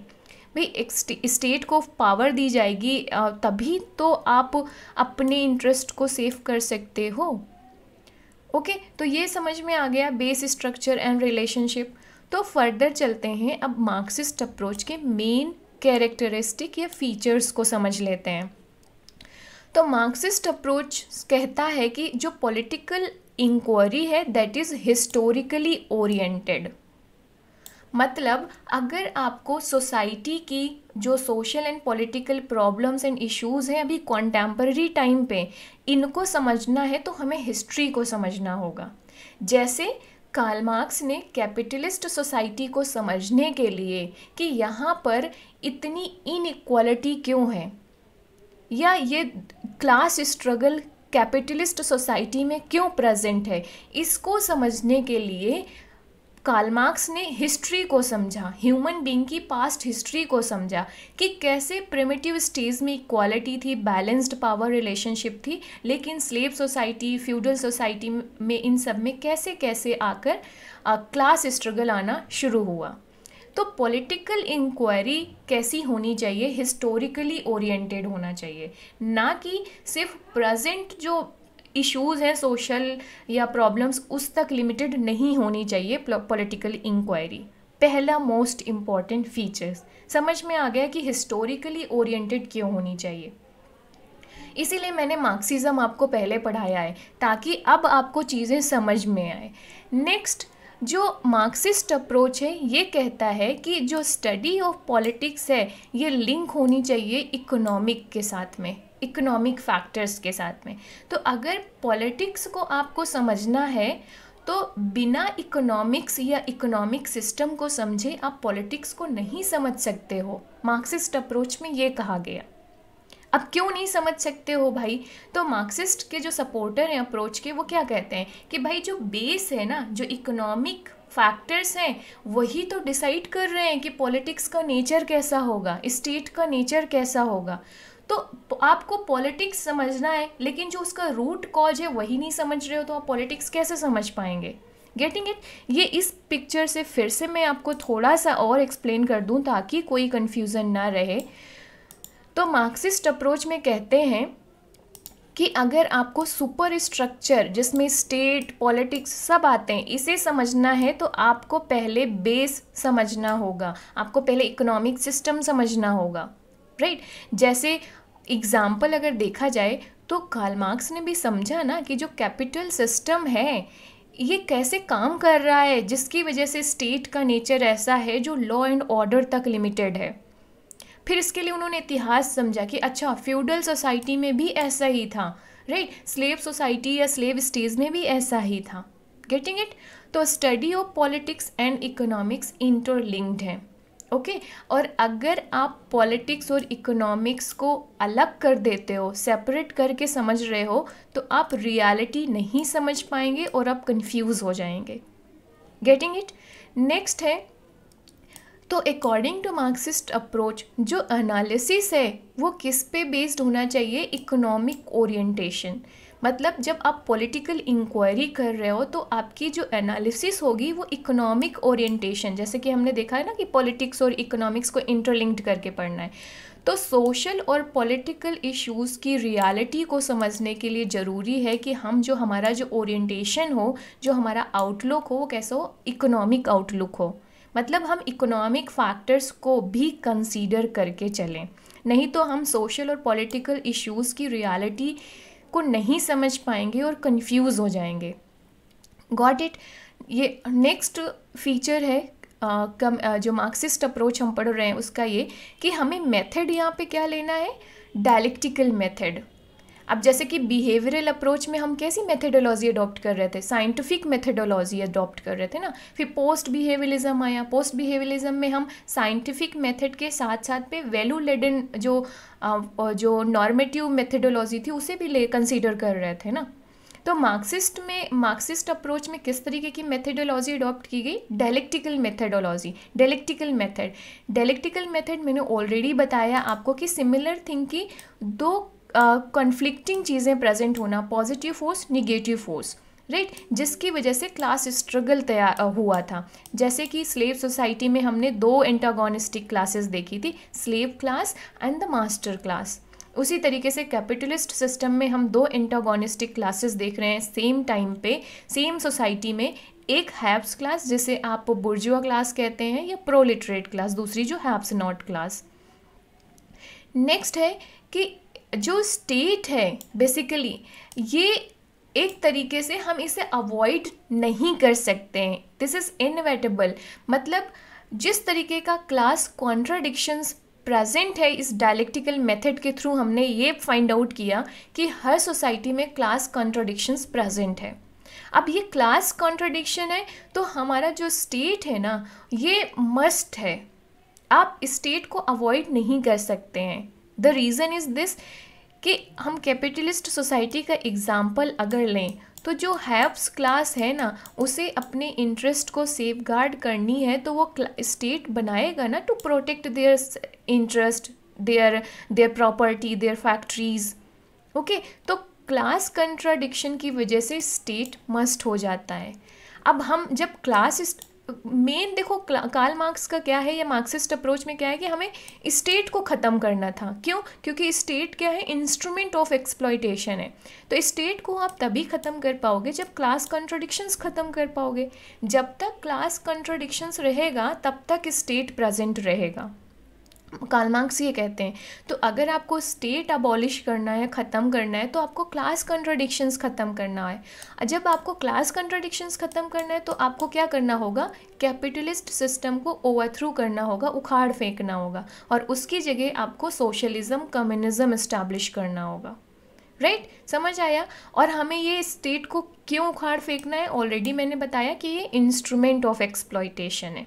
S1: भाई स्टेट को पावर दी जाएगी तभी तो आप अपने इंटरेस्ट को सेव कर सकते हो ओके okay, तो ये समझ में आ गया बेस स्ट्रक्चर एंड रिलेशनशिप तो फर्दर चलते हैं अब मार्क्सिस्ट अप्रोच के मेन कैरेक्टरिस्टिक या फीचर्स को समझ लेते हैं तो मार्क्सिस्ट अप्रोच कहता है कि जो पॉलिटिकल इंक्वायरी है दैट इज़ हिस्टोरिकली ओरिएंटेड मतलब अगर आपको सोसाइटी की जो social and political problems and issues हैं अभी कॉन्टेम्प्रेरी टाइम पे इनको समझना है तो हमें हिस्ट्री को समझना होगा जैसे कार्ल मार्क्स ने कैपिटलिस्ट सोसाइटी को समझने के लिए कि यहाँ पर इतनी इनक्वालिटी क्यों है या ये क्लास स्ट्रगल कैपिटलिस्ट सोसाइटी में क्यों प्रेजेंट है इसको समझने के लिए कार्लमार्क्स ने हिस्ट्री को समझा ह्यूमन बींग की पास्ट हिस्ट्री को समझा कि कैसे प्रिमेटिव स्टेज में इक्वालिटी थी बैलेंस्ड पावर रिलेशनशिप थी लेकिन स्लेव सोसाइटी फ्यूडल सोसाइटी में इन सब में कैसे कैसे आकर क्लास स्ट्रगल आना शुरू हुआ तो पॉलिटिकल इंक्वायरी कैसी होनी चाहिए हिस्टोरिकली ओरिएंटेड होना चाहिए ना कि सिर्फ प्रेजेंट जो इश्यूज़ हैं सोशल या प्रॉब्लम्स उस तक लिमिटेड नहीं होनी चाहिए पॉलिटिकल इंक्वायरी पहला मोस्ट इम्पॉर्टेंट फीचर्स समझ में आ गया कि हिस्टोरिकली ओरिएंटेड क्यों होनी चाहिए इसीलिए मैंने मार्क्सिज़म आपको पहले पढ़ाया है ताकि अब आपको चीज़ें समझ में आए नेक्स्ट जो मार्क्सिस्ट अप्रोच है ये कहता है कि जो स्टडी ऑफ पॉलिटिक्स है ये लिंक होनी चाहिए इकोनॉमिक के साथ में इकोनॉमिक फैक्टर्स के साथ में तो अगर पॉलिटिक्स को आपको समझना है तो बिना इकोनॉमिक्स या इकोनॉमिक सिस्टम को समझे आप पॉलिटिक्स को नहीं समझ सकते हो मार्क्सिस्ट अप्रोच में ये कहा गया अब क्यों नहीं समझ सकते हो भाई तो मार्क्सिस्ट के जो सपोर्टर हैं अप्रोच के वो क्या कहते हैं कि भाई जो बेस है ना जो इकोनॉमिक फैक्टर्स हैं वही तो डिसाइड कर रहे हैं कि पॉलिटिक्स का नेचर कैसा होगा स्टेट का नेचर कैसा होगा तो आपको पॉलिटिक्स समझना है लेकिन जो उसका रूट कॉज है वही नहीं समझ रहे हो तो आप पॉलिटिक्स कैसे समझ पाएंगे गेटिंग इट ये इस पिक्चर से फिर से मैं आपको थोड़ा सा और एक्सप्लेन कर दूं ताकि कोई कन्फ्यूज़न ना रहे तो मार्क्सिस्ट अप्रोच में कहते हैं कि अगर आपको सुपर स्ट्रक्चर जिसमें स्टेट पॉलिटिक्स सब आते हैं इसे समझना है तो आपको पहले बेस समझना होगा आपको पहले इकोनॉमिक सिस्टम समझना होगा राइट right? जैसे एग्ज़ाम्पल अगर देखा जाए तो कार्ल मार्क्स ने भी समझा ना कि जो कैपिटल सिस्टम है ये कैसे काम कर रहा है जिसकी वजह से स्टेट का नेचर ऐसा है जो लॉ एंड ऑर्डर तक लिमिटेड है फिर इसके लिए उन्होंने इतिहास समझा कि अच्छा फ्यूडल सोसाइटी में भी ऐसा ही था राइट स्लेव सोसाइटी या स्लेव स्टेज में भी ऐसा ही था गेटिंग इट तो study of politics and economics interlinked हैं ओके okay? और अगर आप पॉलिटिक्स और इकोनॉमिक्स को अलग कर देते हो सेपरेट करके समझ रहे हो तो आप रियलिटी नहीं समझ पाएंगे और आप कंफ्यूज हो जाएंगे गेटिंग इट नेक्स्ट है तो अकॉर्डिंग टू मार्क्सिस्ट अप्रोच जो एनालिसिस है वो किस पे बेस्ड होना चाहिए इकोनॉमिक ओरिएंटेशन मतलब जब आप पॉलिटिकल इंक्वायरी कर रहे हो तो आपकी जो एनालिसिस होगी वो इकोनॉमिक ओरिएंटेशन जैसे कि हमने देखा है ना कि पॉलिटिक्स और इकोनॉमिक्स को इंटरलिंक्ड करके पढ़ना है तो सोशल और पॉलिटिकल इश्यूज़ की रियलिटी को समझने के लिए ज़रूरी है कि हम जो हमारा जो ओरिएंटेशन हो जो हमारा आउटलुक हो वो कैसा हो इकोनॉमिक आउटलुक हो मतलब हम इकोनॉमिक फैक्टर्स को भी कंसीडर करके चलें नहीं तो हम सोशल और पॉलिटिकल इश्यूज़ की रियलिटी को नहीं समझ पाएंगे और कंफ्यूज हो जाएंगे गॉट इट ये नेक्स्ट फीचर है आ, कम आ, जो मार्क्सिस्ट अप्रोच हम पढ़ रहे हैं उसका ये कि हमें मेथड यहाँ पे क्या लेना है डायलेक्टिकल मेथड अब जैसे कि बिहेवियरल अप्रोच में हम कैसी मेथडोलॉजी अडॉप्ट कर रहे थे साइंटिफिक मेथडोलॉजी अडॉप्ट कर रहे थे ना फिर पोस्ट बिहेवियलिज्म आया पोस्ट बिहेवियलिज्म में हम साइंटिफिक मेथड के साथ साथ पे वैल्यू लेडन जो जो नॉर्मेटिव मेथडोलॉजी थी उसे भी ले कंसिडर कर रहे थे ना तो मार्क्सिस्ट में मार्क्सिस्ट अप्रोच में किस तरीके की मेथडोलॉजी अडॉप्ट की गई dialectical methodology dialectical method dialectical method मैंने ऑलरेडी बताया आपको कि सिमिलर थिंग की दो कन्फ्लिक्टिंग चीज़ें प्रेजेंट होना positive force negative force right जिसकी वजह से क्लास स्ट्रगल तैयार हुआ था जैसे कि स्लेव सोसाइटी में हमने दो एंटागोनिस्टिक क्लासेस देखी थी slave class and the master class उसी तरीके से कैपिटलिस्ट सिस्टम में हम दो एंटागोनिस्टिक क्लासेस देख रहे हैं सेम टाइम पे सेम सोसाइटी में एक हैप्स क्लास जिसे आप बुर्जुआ क्लास कहते हैं या प्रोलिटरेट क्लास दूसरी जो हैप्स नॉट क्लास नेक्स्ट है कि जो स्टेट है बेसिकली ये एक तरीके से हम इसे अवॉइड नहीं कर सकते हैं दिस इज़ इनवेटेबल मतलब जिस तरीके का क्लास कॉन्ट्राडिक्शंस प्रेजेंट है इस डायलेक्टिकल मेथड के थ्रू हमने ये फाइंड आउट किया कि हर सोसाइटी में क्लास कॉन्ट्राडिक्शंस प्रेजेंट है अब ये क्लास कॉन्ट्राडिक्शन है तो हमारा जो स्टेट है ना ये मस्ट है आप स्टेट को अवॉइड नहीं कर सकते हैं द रीज़न इज़ दिस कि हम कैपिटलिस्ट सोसाइटी का एग्ज़ाम्पल अगर लें तो जो हैप्स क्लास है ना उसे अपने इंटरेस्ट को सेफ गार्ड करनी है तो वो स्टेट बनाएगा ना to protect their interest their their property their factories okay तो क्लास कंट्राडिक्शन की वजह से स्टेट मस्ट हो जाता है अब हम जब क्लास मेन देखो कार्ल मार्क्स का क्या है या मार्क्सिस्ट अप्रोच में क्या है कि हमें स्टेट को ख़त्म करना था क्यों क्योंकि स्टेट क्या है इंस्ट्रूमेंट ऑफ एक्सप्लॉयटेशन है तो स्टेट को आप तभी ख़त्म कर पाओगे जब क्लास कंट्रोडिक्शंस ख़त्म कर पाओगे जब तक क्लास कंट्रोडिक्शंस रहेगा तब तक स्टेट प्रेजेंट रहेगा कालमार्क्स ये कहते हैं तो अगर आपको स्टेट अबॉलिश करना है ख़त्म करना है तो आपको क्लास कंट्राडिक्शंस ख़त्म करना है जब आपको क्लास कंट्राडिक्शंस ख़त्म करना है तो आपको क्या करना होगा कैपिटलिस्ट सिस्टम को ओवरथ्रू करना होगा उखाड़ फेंकना होगा और उसकी जगह आपको सोशलिज़म कम्युनिज़म इस्टेब्लिश करना होगा राइट right? समझ आया और हमें ये स्टेट को क्यों उखाड़ फेंकना है ऑलरेडी मैंने बताया कि ये इंस्ट्रूमेंट ऑफ एक्सप्लॉयटेशन है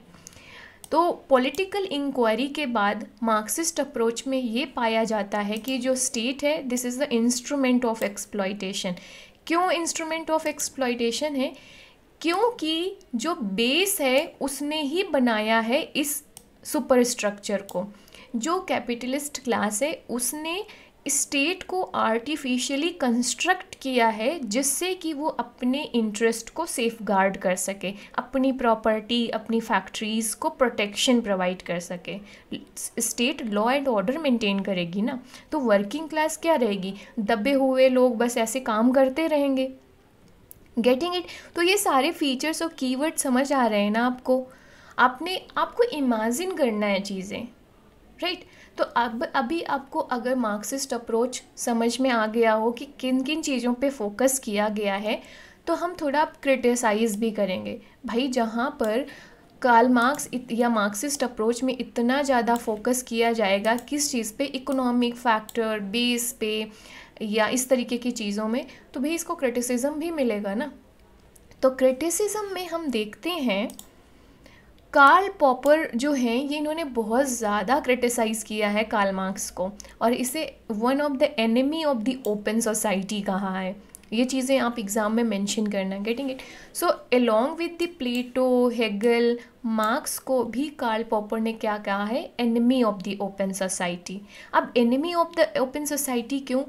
S1: तो पॉलिटिकल इंक्वायरी के बाद मार्क्सिस्ट अप्रोच में ये पाया जाता है कि जो स्टेट है this is the instrument of exploitation क्यों इंस्ट्रूमेंट ऑफ एक्सप्लॉयटेशन है क्योंकि जो बेस है उसने ही बनाया है इस सुपर स्ट्रक्चर को जो कैपिटलिस्ट क्लास है उसने स्टेट को आर्टिफिशियली कंस्ट्रक्ट किया है जिससे कि वो अपने इंटरेस्ट को सेफ गार्ड कर सके अपनी प्रॉपर्टी अपनी फैक्ट्रीज़ को प्रोटेक्शन प्रोवाइड कर सके state law and order maintain करेगी ना तो वर्किंग क्लास क्या रहेगी दबे हुए लोग बस ऐसे काम करते रहेंगे गेटिंग इट तो ये सारे फीचर्स और कीवर्ड समझ आ रहे हैं ना आपको आपने आपको इमेजिन करना है चीज़ें राइट right? तो अब अभी आपको अगर मार्क्सिस्ट अप्रोच समझ में आ गया हो कि किन किन चीज़ों पे फोकस किया गया है तो हम थोड़ा क्रिटिसाइज़ भी करेंगे भाई जहाँ पर काल मार्क्स या मार्क्सिस्ट अप्रोच में इतना ज़्यादा फोकस किया जाएगा किस चीज़ पे इकोनॉमिक फैक्टर बेस पे या इस तरीके की चीज़ों में तो भाई इसको क्रिटिसिज्म भी मिलेगा ना तो क्रिटिसिज्म में हम देखते हैं कार्ल पॉपर जो हैं ये इन्होंने बहुत ज़्यादा क्रिटिसाइज़ किया है कार्ल मार्क्स को और इसे one of the enemy of the open society कहा है ये चीज़ें आप एग्ज़ाम में मेंशन करना getting it so along with the Plato Hegel Marx को भी कार्ल पॉपर ने क्या कहा है enemy of the open society अब enemy of the open society क्यों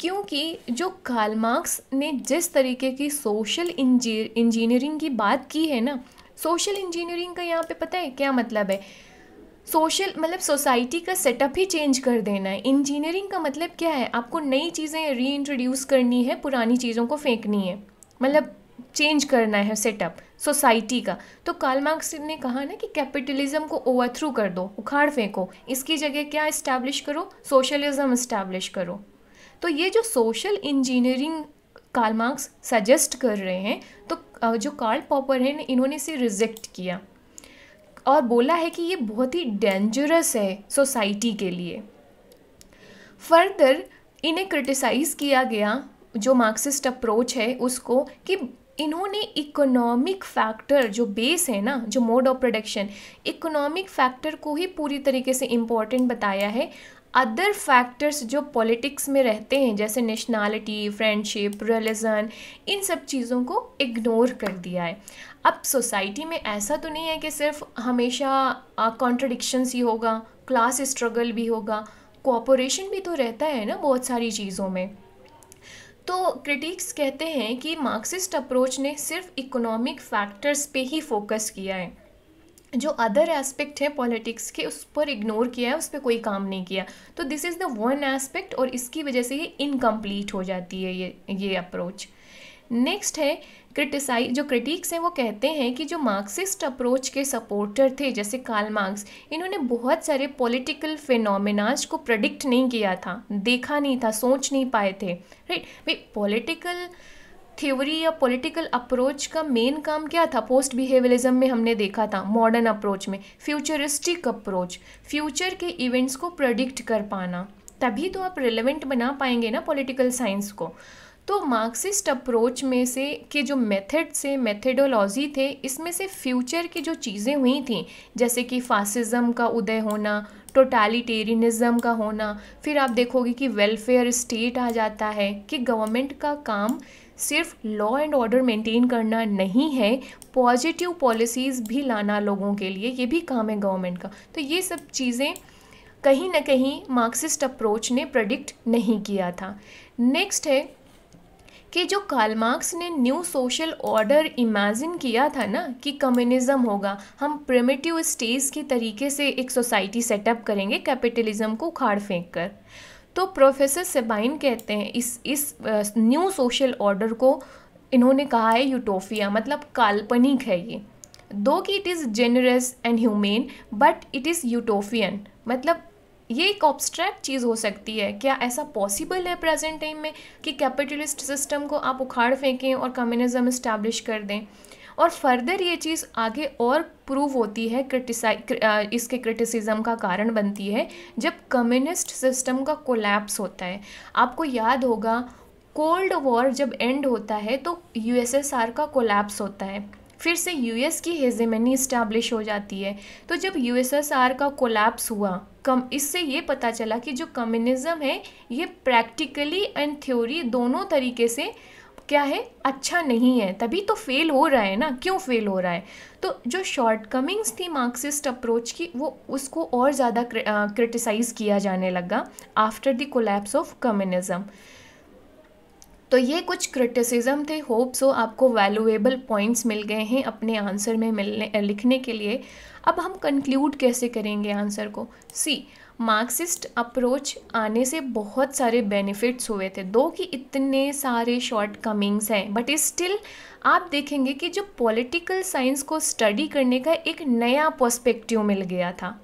S1: क्योंकि जो कार्ल मार्क्स ने जिस तरीके की सोशल इंजीनियरिंग की बात की है ना सोशल इंजीनियरिंग का यहाँ पे पता है क्या मतलब है सोशल मतलब सोसाइटी का सेटअप ही चेंज कर देना है इंजीनियरिंग का मतलब क्या है आपको नई चीज़ें रीइंट्रोड्यूस करनी है पुरानी चीज़ों को फेंकनी है मतलब चेंज करना है सेटअप सोसाइटी का तो कार्ल मार्क्स ने कहा ना कि कैपिटलिज्म को ओवरथ्रू कर दो उखाड़ फेंको इसकी जगह क्या इस्टेब्लिश करो सोशलिज्म इस्टेब्लिश करो तो ये जो social engineering Karl Marx suggest कर रहे हैं तो जो कार्ल पॉपर हैं इन्होंने इसे रिजेक्ट किया और बोला है कि ये बहुत ही डेंजरस है सोसाइटी के लिए फर्दर इन्हें क्रिटिसाइज़ किया गया जो मार्क्सिस्ट अप्रोच है उसको कि इन्होंने इकोनॉमिक फैक्टर जो बेस है ना जो mode of production economic factor को ही पूरी तरीके से इम्पॉर्टेंट बताया है अदर फैक्टर्स जो पॉलिटिक्स में रहते हैं जैसे नेशनैलिटी फ्रेंडशिप रिलीजन इन सब चीज़ों को इग्नोर कर दिया है अब सोसाइटी में ऐसा तो नहीं है कि सिर्फ हमेशा कॉन्ट्रडिक्शंस ही होगा क्लास स्ट्रगल भी होगा कोऑपरेशन भी तो रहता है ना बहुत सारी चीज़ों में तो क्रिटिक्स कहते हैं कि मार्क्सिस्ट अप्रोच ने सिर्फ इकोनॉमिक फैक्टर्स पे ही फोकस किया है जो अदर एस्पेक्ट है पॉलिटिक्स के उस पर इग्नोर किया है उस पर कोई काम नहीं किया तो this is the one aspect और इसकी वजह से ये इनकम्प्लीट हो जाती है ये ये अप्रोच नेक्स्ट है क्रिटिसाइज जो क्रिटिक्स हैं वो कहते हैं कि जो मार्क्सिस्ट अप्रोच के सपोर्टर थे जैसे कार्ल मार्क्स इन्होंने बहुत सारे पॉलिटिकल फिनोमिनाज को प्रडिक्ट नहीं किया था देखा नहीं था सोच नहीं पाए थे राइट भाई पॉलिटिकल थ्योरी या पॉलिटिकल अप्रोच का मेन काम क्या था पोस्ट बिहेवियरिज्म में हमने देखा था मॉडर्न अप्रोच में फ्यूचरिस्टिक अप्रोच फ्यूचर के इवेंट्स को प्रडिक्ट कर पाना तभी तो आप रिलेवेंट बना पाएंगे ना पॉलिटिकल साइंस को तो मार्क्सिस्ट अप्रोच में से के जो मेथड से मेथडोलॉजी थे इसमें से फ्यूचर की जो चीज़ें हुई थी जैसे कि फासिज़म का उदय होना टोटालिटेरियनिज़म का होना फिर आप देखोगे कि वेलफेयर स्टेट आ जाता है कि गवर्नमेंट का काम सिर्फ लॉ एंड ऑर्डर मेंटेन करना नहीं है पॉजिटिव पॉलिसीज़ भी लाना लोगों के लिए ये भी काम है गवर्नमेंट का तो ये सब चीज़ें कहीं ना कहीं मार्क्सिस्ट अप्रोच ने प्रडिक्ट नहीं किया था नेक्स्ट है कि जो कार्ल मार्क्स ने न्यू सोशल ऑर्डर इमेजिन किया था ना कि कम्युनिज्म होगा हम प्रिमेटिव स्टेज के तरीके से एक सोसाइटी सेटअप करेंगे कैपिटलिज्म को उखाड़ फेंक कर तो प्रोफेसर सेबाइन कहते हैं इस इस न्यू सोशल ऑर्डर को इन्होंने कहा है यूटोफिया मतलब काल्पनिक है ये दो कि it is generous and humane but it is utopian मतलब ये एक ऑब्स्ट्रैक्ट चीज़ हो सकती है क्या ऐसा पॉसिबल है प्रेजेंट टाइम में कि कैपिटलिस्ट सिस्टम को आप उखाड़ फेंकें और कम्युनिज्म इस्टेब्लिश कर दें और फर्दर ये चीज़ आगे और प्रूव होती है क्रिटिसाइ इसके क्रिटिसिज्म का कारण बनती है जब कम्युनिस्ट सिस्टम का कोलैप्स होता है आपको याद होगा कोल्ड वॉर जब एंड होता है तो यूएसएसआर का कोलैप्स होता है फिर से यूएस की हेजेमनी इस्टेब्लिश हो जाती है तो जब यूएसएसआर का कोलैप्स हुआ कम इससे ये पता चला कि जो कम्युनिज़्म है ये प्रैक्टिकली एंड थ्योरी दोनों तरीके से क्या है अच्छा नहीं है तभी तो फेल हो रहा है ना क्यों फेल हो रहा है तो जो शॉर्टकमिंग्स थी मार्क्सिस्ट अप्रोच की वो उसको और ज़्यादा क्रिटिसाइज़ किया जाने लगा after the collapse of communism तो ये कुछ क्रिटिसिज्म थे होप सो आपको वैल्यूएबल पॉइंट्स मिल गए हैं अपने आंसर में मिलने लिखने के लिए अब हम कंक्लूड कैसे करेंगे आंसर को सी मार्क्सिस्ट अप्रोच आने से बहुत सारे बेनिफिट्स हुए थे दो कि इतने सारे शॉर्ट कमिंग्स हैं बट स्टिल आप देखेंगे कि जो पॉलिटिकल साइंस को स्टडी करने का एक नया पर्स्पेक्टिव मिल गया था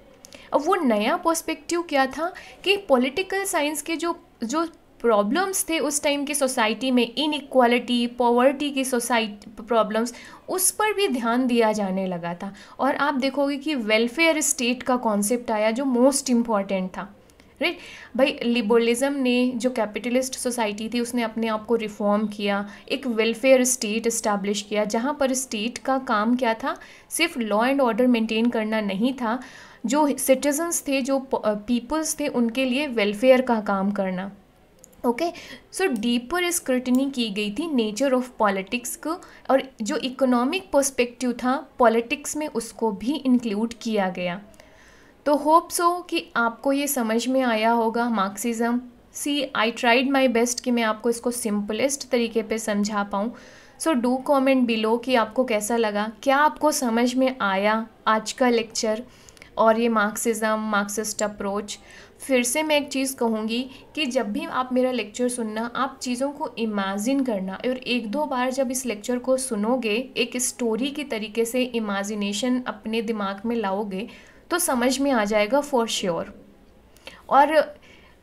S1: अब वो नया पर्स्पेक्टिव क्या था कि पॉलिटिकल साइंस के जो जो प्रॉब्लम्स थे उस टाइम की सोसाइटी में इनक्वालिटी पॉवर्टी की सोसाइटी प्रॉब्लम्स उस पर भी ध्यान दिया जाने लगा था और आप देखोगे कि वेलफेयर स्टेट का कॉन्सेप्ट आया जो मोस्ट इम्पॉर्टेंट था राइट भाई लिबरलिज्म ने जो कैपिटलिस्ट सोसाइटी थी उसने अपने आप को रिफॉर्म किया एक वेलफेयर स्टेट इस्टेब्लिश किया जहाँ पर स्टेट का काम क्या था सिर्फ लॉ एंड ऑर्डर मेंटेन करना नहीं था जो सिटीजन्स थे जो पीपल्स थे उनके लिए वेलफेयर का काम करना ओके सो डीपर स्क्रूटनी की गई थी नेचर ऑफ पॉलिटिक्स को और जो इकोनॉमिक पर्सपेक्टिव था पॉलिटिक्स में उसको भी इंक्लूड किया गया तो होप सो कि आपको ये समझ में आया होगा Marxism see I tried my best कि मैं आपको इसको सिंपलेस्ट तरीके पे समझा पाऊँ सो डू कमेंट बिलो कि आपको कैसा लगा क्या आपको समझ में आया आज का लेक्चर और ये मार्क्सिज़म मार्क्सिस्ट अप्रोच फिर से मैं एक चीज़ कहूँगी कि जब भी आप मेरा लेक्चर सुनना आप चीज़ों को इमेजिन करना और एक दो बार जब इस लेक्चर को सुनोगे एक स्टोरी के तरीके से इमेजिनेशन अपने दिमाग में लाओगे तो समझ में आ जाएगा फॉर श्योर sure. और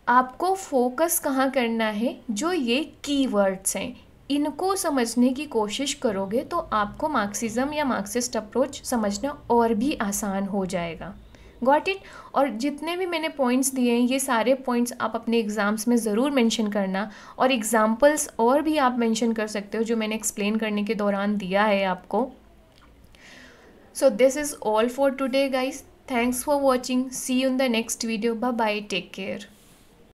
S1: आपको फोकस कहाँ करना है जो ये वर्ड्स हैं इनको समझने की कोशिश करोगे तो आपको मार्क्सिज्म या मार्क्सिस्ट अप्रोच समझना और भी आसान हो जाएगा गॉट इट और जितने भी मैंने पॉइंट्स दिए हैं ये सारे पॉइंट्स आप अपने एग्ज़ाम्स में ज़रूर मेंशन करना और एग्ज़ाम्पल्स और भी आप मेंशन कर सकते हो जो मैंने एक्सप्लेन करने के दौरान दिया है आपको so this is all for today guys thanks for watching see in the next video bye bye take care